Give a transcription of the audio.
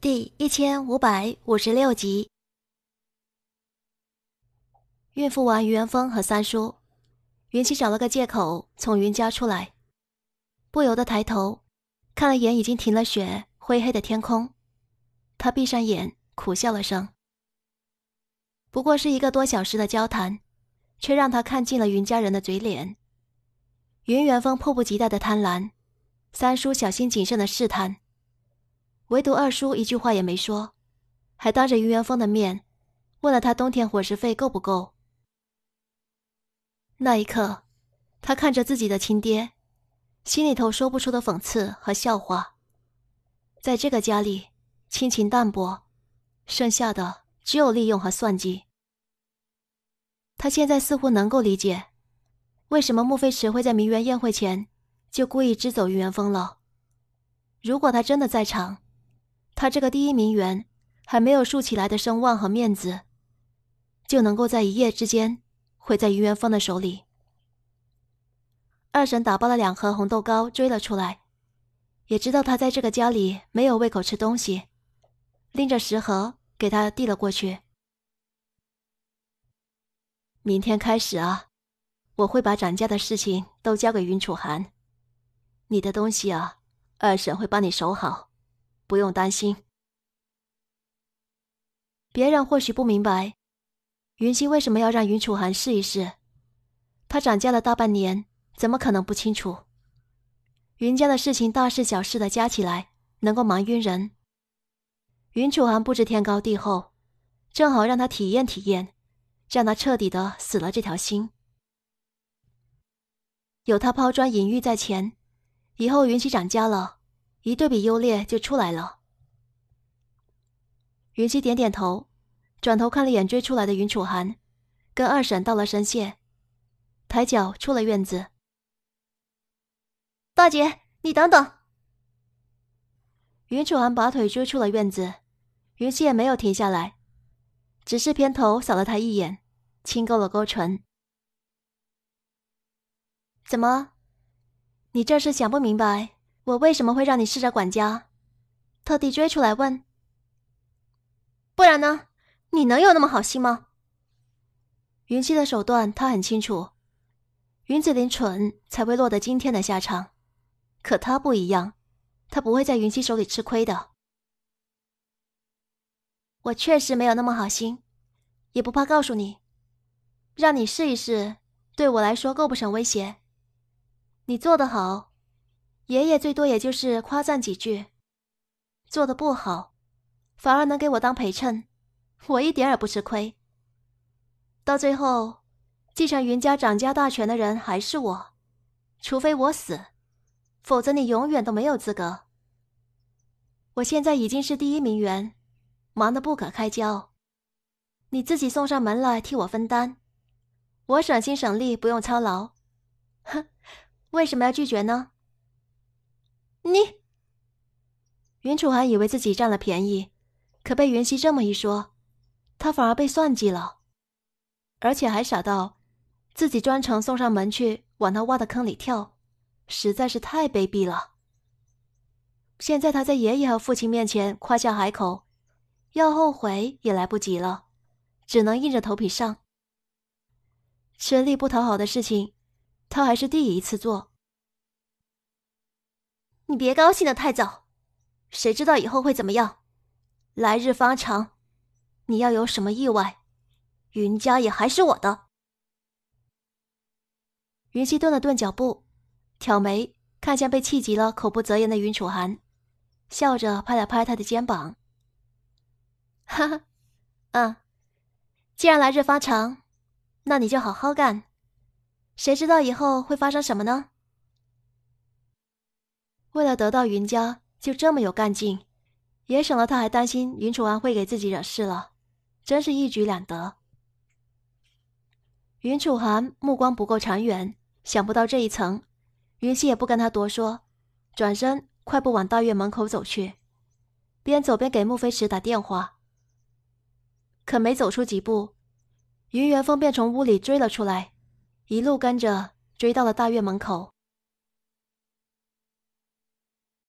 第一千五百五十六集，孕妇王云元丰和三叔，云溪找了个借口从云家出来，不由得抬头看了眼已经停了雪灰黑的天空，他闭上眼苦笑了声。不过是一个多小时的交谈，却让他看尽了云家人的嘴脸。云元丰迫不及待的贪婪，三叔小心谨慎的试探。唯独二叔一句话也没说，还当着于元峰的面问了他冬天伙食费够不够。那一刻，他看着自己的亲爹，心里头说不出的讽刺和笑话。在这个家里，亲情淡薄，剩下的只有利用和算计。他现在似乎能够理解，为什么穆飞驰会在名媛宴会前就故意支走于元峰了。如果他真的在场，他这个第一名媛还没有竖起来的声望和面子，就能够在一夜之间毁在于元芳的手里。二婶打包了两盒红豆糕，追了出来，也知道他在这个家里没有胃口吃东西，拎着食盒给他递了过去。明天开始啊，我会把涨价的事情都交给云楚寒，你的东西啊，二婶会帮你守好。不用担心，别人或许不明白，云溪为什么要让云楚寒试一试。他涨价了大半年，怎么可能不清楚？云家的事情，大事小事的加起来，能够忙晕人。云楚寒不知天高地厚，正好让他体验体验，让他彻底的死了这条心。有他抛砖引玉在前，以后云溪涨价了。一对比优劣就出来了。云溪点点头，转头看了眼追出来的云楚寒，跟二婶道了声谢，抬脚出了院子。大姐，你等等！云楚寒拔腿追出了院子，云溪也没有停下来，只是偏头扫了他一眼，轻勾了勾唇：“怎么，你这是想不明白？”我为什么会让你试着管家？特地追出来问。不然呢？你能有那么好心吗？云溪的手段他很清楚，云子林蠢才会落得今天的下场。可他不一样，他不会在云溪手里吃亏的。我确实没有那么好心，也不怕告诉你，让你试一试，对我来说构不成威胁。你做得好。爷爷最多也就是夸赞几句，做的不好，反而能给我当陪衬，我一点也不吃亏。到最后，继承云家长家大权的人还是我，除非我死，否则你永远都没有资格。我现在已经是第一名媛，忙得不可开交，你自己送上门来替我分担，我省心省力，不用操劳，哼，为什么要拒绝呢？袁楚寒以为自己占了便宜，可被云溪这么一说，他反而被算计了，而且还傻到自己专程送上门去往他挖的坑里跳，实在是太卑鄙了。现在他在爷爷和父亲面前夸下海口，要后悔也来不及了，只能硬着头皮上。吃力不讨好的事情，他还是第一次做。你别高兴得太早。谁知道以后会怎么样？来日方长，你要有什么意外，云家也还是我的。云溪顿了顿脚步，挑眉看向被气急了口不择言的云楚寒，笑着拍了拍他的肩膀：“ 哈哈，嗯，既然来日方长，那你就好好干。谁知道以后会发生什么呢？为了得到云家。”就这么有干劲，也省了他还担心云楚安会给自己惹事了，真是一举两得。云楚寒目光不够长远，想不到这一层，云溪也不跟他多说，转身快步往大院门口走去，边走边给穆飞驰打电话。可没走出几步，云元峰便从屋里追了出来，一路跟着追到了大院门口。